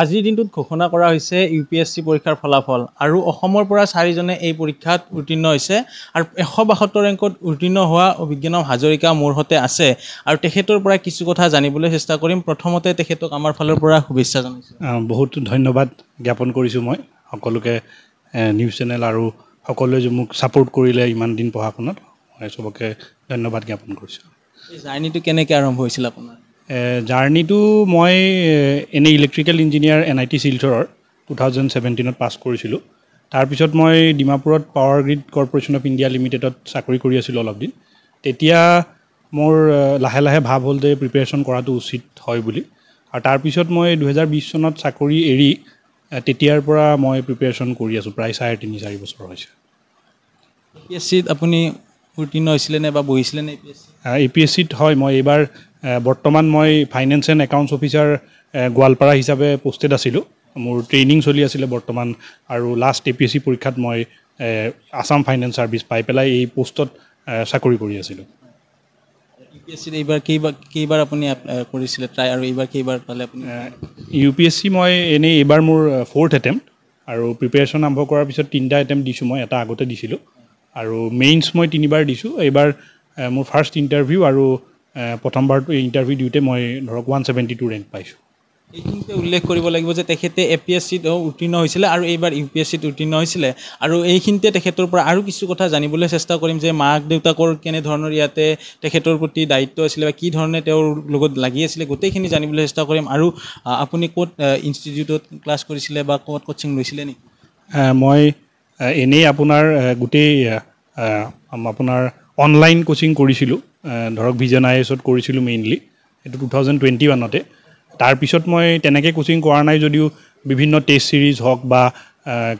আজিৰ দিনটোত ঘোষণা কৰা হৈছে ইউ পি এছ চি পৰীক্ষাৰ ফলাফল আৰু অসমৰ পৰা চাৰিজনে এই পৰীক্ষাত উত্তীৰ্ণ হৈছে আৰু এশ বাসত্তৰ ৰেংকত উত্তীৰ্ণ হোৱা অভিজ্ঞানম হাজৰিকা মোৰ সৈতে আছে আৰু তেখেতৰ পৰা কিছু কথা জানিবলৈ চেষ্টা কৰিম প্ৰথমতে তেখেতক আমাৰ ফালৰ পৰা শুভেচ্ছা জনাইছোঁ বহুত ধন্যবাদ জ্ঞাপন কৰিছোঁ মই সকলোকে নিউজ চেনেল আৰু সকলোৱে যে মোক ছাপৰ্ট কৰিলে ইমান দিন পঢ়া শুনত মই চবকে ধন্যবাদ জ্ঞাপন কৰিছোঁ জাৰ্ণিটো কেনেকৈ আৰম্ভ হৈছিল আপোনাৰ জাৰ্ণিটো মই এনেই electrical engineer NIT শিলচৰৰ টু থাউজেণ্ড ছেভেণ্টিনত পাছ কৰিছিলোঁ তাৰপিছত মই ডিমাপুৰত power grid corporation of India লিমিটেডত চাকৰি কৰি আছিলোঁ অলপ দিন তেতিয়া মোৰ লাহে লাহে ভাৱ হ'ল যে প্ৰিপেৰেশ্যন কৰাটো উচিত হয় বুলি আৰু তাৰপিছত মই দুহেজাৰ বিছ চনত চাকৰি এৰি তেতিয়াৰ পৰা মই প্ৰিপেৰেশ্যন কৰি আছোঁ প্ৰায় চাৰে তিনি চাৰি বছৰ হৈছে এ পি এছ চিত আপুনি উত্তীৰ্ণ হৈছিলেনে বা বহিছিলেনে এ e পি এছ চিত e হয় মই এইবাৰ বৰ্তমান মই finance and accounts officer Goalpara হিচাপে পষ্টেড আছিলোঁ মোৰ ট্ৰেইনিং চলি আছিলে বৰ্তমান আৰু last APSC পৰীক্ষাত মই আছাম ফাইনেন্স ছাৰ্ভিচ পাই পেলাই এই পষ্টত চাকৰি কৰি আছিলোঁ ইউ পি এছ চি মই এনেই এইবাৰ মোৰ ফ'ৰ্থ এটেম্প আৰু প্ৰিপেৰেশ্যন আৰম্ভ কৰাৰ পিছত তিনিটা এটেম্প দিছোঁ মই এটা আগতে দিছিলোঁ আৰু মেইনছ মই তিনিবাৰ দিছোঁ এইবাৰ মোৰ ফাৰ্ষ্ট ইণ্টাৰভিউ আৰু প্ৰথমবাৰটো ইণ্টাৰভিউ দিওঁতে মই ধৰক ওৱান ছেভেণ্টি টু ৰেংক পাইছোঁ এইখিনিতে উল্লেখ কৰিব লাগিব যে তেখেতে এ পি এছ চিত উত্তীৰ্ণ হৈছিলে আৰু এইবাৰ ইউ পি এছ চিত উত্তীৰ্ণ হৈছিলে আৰু এইখিনিতে তেখেতৰ পৰা আৰু কিছু কথা জানিবলৈ চেষ্টা কৰিম যে মাক দেউতাকৰ কেনেধৰণৰ ইয়াতে তেখেতৰ প্ৰতি দায়িত্ব আছিলে বা কি ধৰণে তেওঁৰ লগত লাগি আছিলে গোটেইখিনি জানিবলৈ চেষ্টা কৰিম আৰু আপুনি ক'ত ইনষ্টিটিউটত ক্লাছ কৰিছিলে বা ক'ত কোচিং লৈছিলে নেকি মই এনেই আপোনাৰ গোটেই আপোনাৰ অনলাইন কোচিং কৰিছিলোঁ ধৰক ভিজন আই এছত কৰিছিলোঁ মেইনলি সেইটো টু থাউজেণ্ড টুৱেণ্টি ওৱানতে তাৰপিছত মই তেনেকৈ কোচিং কৰা নাই যদিও বিভিন্ন টেষ্ট ছিৰিজ হওক বা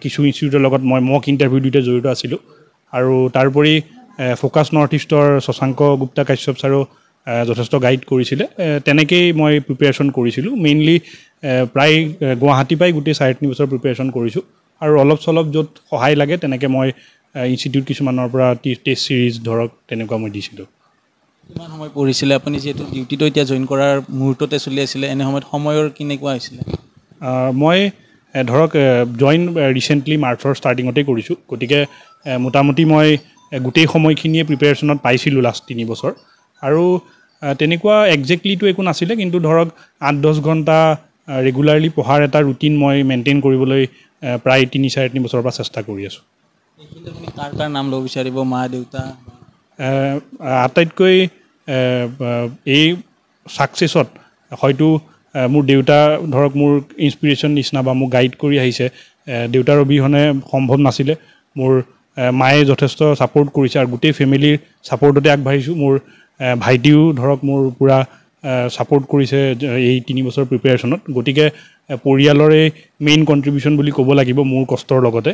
কিছু ইনষ্টিটিউটৰ লগত মই মক ইণ্টাৰভিউ দুয়োটা জড়িত আছিলোঁ আৰু তাৰোপৰি ফ'কাছ নৰ্থ ইষ্টৰ শশাংক গুপ্তা কাশ্যপ ছাৰো যথেষ্ট গাইড কৰিছিলে তেনেকেই মই প্ৰিপেৰেশ্যন কৰিছিলোঁ মেইনলি প্ৰায় গুৱাহাটীৰ পৰাই গোটেই চাৰে তিনি বছৰ প্ৰিপেৰেশ্যন কৰিছোঁ আৰু অলপ চলপ য'ত সহায় লাগে তেনেকৈ মই ইনষ্টিটিউট কিছুমানৰ পৰা টেষ্ট ছিৰিজ ধৰক তেনেকুৱা মই দিছিলোঁ কিমান সময় পঢ়িছিলে আপুনি যিহেতু ডিউটিটো এতিয়া জইন কৰাৰ মুহূৰ্ততে চলি আছিলে এনে সময়ত সময়ৰ কেনেকুৱা হৈছিলে মই ধৰক জইন ৰিচেণ্টলি মাৰ্চৰ ষ্টাৰ্টিঙতে কৰিছোঁ গতিকে মোটামুটি মই গোটেই সময়খিনিয়ে প্ৰিপেৰেশ্যনত পাইছিলোঁ লাষ্ট তিনি বছৰ আৰু তেনেকুৱা একজেক্টলিটো একো নাছিলে কিন্তু ধৰক আঠ দহ ঘণ্টা ৰেগুলাৰলি পঢ়াৰ এটা ৰুটিন মই মেইনটেইন কৰিবলৈ প্ৰায় তিনি চাৰে তিনি বছৰৰ পৰা চেষ্টা কৰি আছোঁ আপুনি কাৰ কাৰ নাম ল'ব বিচাৰিব মা দেউতা আটাইতকৈ এই ছাকচেছত হয়তো মোৰ দেউতা ধৰক মোৰ ইনস্পিৰেশ্যন নিচিনা বা মোক গাইড কৰি আহিছে দেউতাৰ অবিহনে সম্ভৱ নাছিলে মোৰ মায়ে যথেষ্ট ছাপৰ্ট কৰিছে আৰু গোটেই ফেমিলিৰ ছাপৰ্টতে আগবাঢ়িছোঁ মোৰ ভাইটিও ধৰক মোৰ পূৰা ছাপৰ্ট কৰিছে এই তিনি বছৰ প্ৰিপেৰেশ্যনত গতিকে পৰিয়ালৰে মেইন কণ্ট্ৰিবিউশ্যন বুলি ক'ব লাগিব মোৰ কষ্টৰ লগতে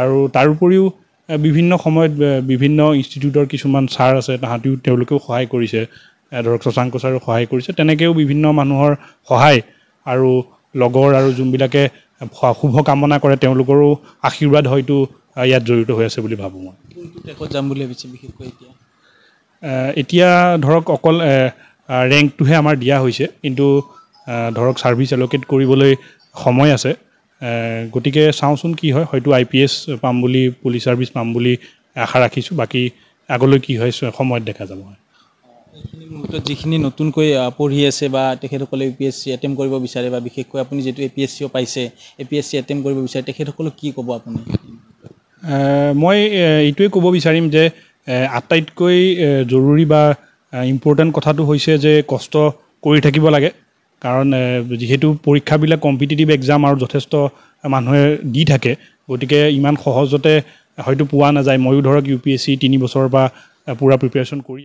আৰু তাৰোপৰিও বিভিন্ন সময়ত বিভিন্ন ইনষ্টিটিউটৰ কিছুমান ছাৰ আছে তাহাঁতিও তেওঁলোকেও সহায় কৰিছে ধৰক শশাংক ছাৰেও সহায় কৰিছে তেনেকৈও বিভিন্ন মানুহৰ সহায় আৰু লগৰ আৰু যোনবিলাকে শুভকামনা কৰে তেওঁলোকৰো আশীৰ্বাদ হয়তো ইয়াত জড়িত হৈ আছে বুলি ভাবোঁ মই যাম বুলি ভাবিছোঁ বিশেষকৈ এতিয়া এতিয়া ধৰক অকল ৰেংকটোহে আমাৰ দিয়া হৈছে কিন্তু ধৰক ছাৰ্ভিচ এলকেট কৰিবলৈ সময় আছে গতিকে চাওঁচোন কি হয় হয়তো আই পি এছ পাম বুলি পুলিচ ছাৰ্ভিচ পাম বুলি আশা ৰাখিছোঁ বাকী আগলৈ কি হয় সময়ত দেখা যাব এইখিনি মুহূৰ্তত যিখিনি নতুনকৈ পঢ়ি আছে বা তেখেতসকলে S C attempt কৰিব বিচাৰে বা বিশেষকৈ আপুনি যিটো এ পি এছ চিও পাইছে S C attempt কৰিব বিচাৰে তেখেতসকলক কি ক'ব আপুনি মই এইটোৱে ক'ব বিচাৰিম যে আটাইতকৈ জৰুৰী বা ইম্পৰ্টেণ্ট কথাটো হৈছে যে কষ্ট কৰি থাকিব লাগে কাৰণ যিহেতু পৰীক্ষাবিলাক কম্পিটিটিভ এক্সাম আৰু যথেষ্ট মানুহে দি থাকে গতিকে ইমান সহজতে হয়তো পোৱা নাযায় ময়ো ধৰক ইউ পি এছ চি তিনি বছৰৰ পৰা পূৰা প্ৰিপেৰেশ্যন কৰি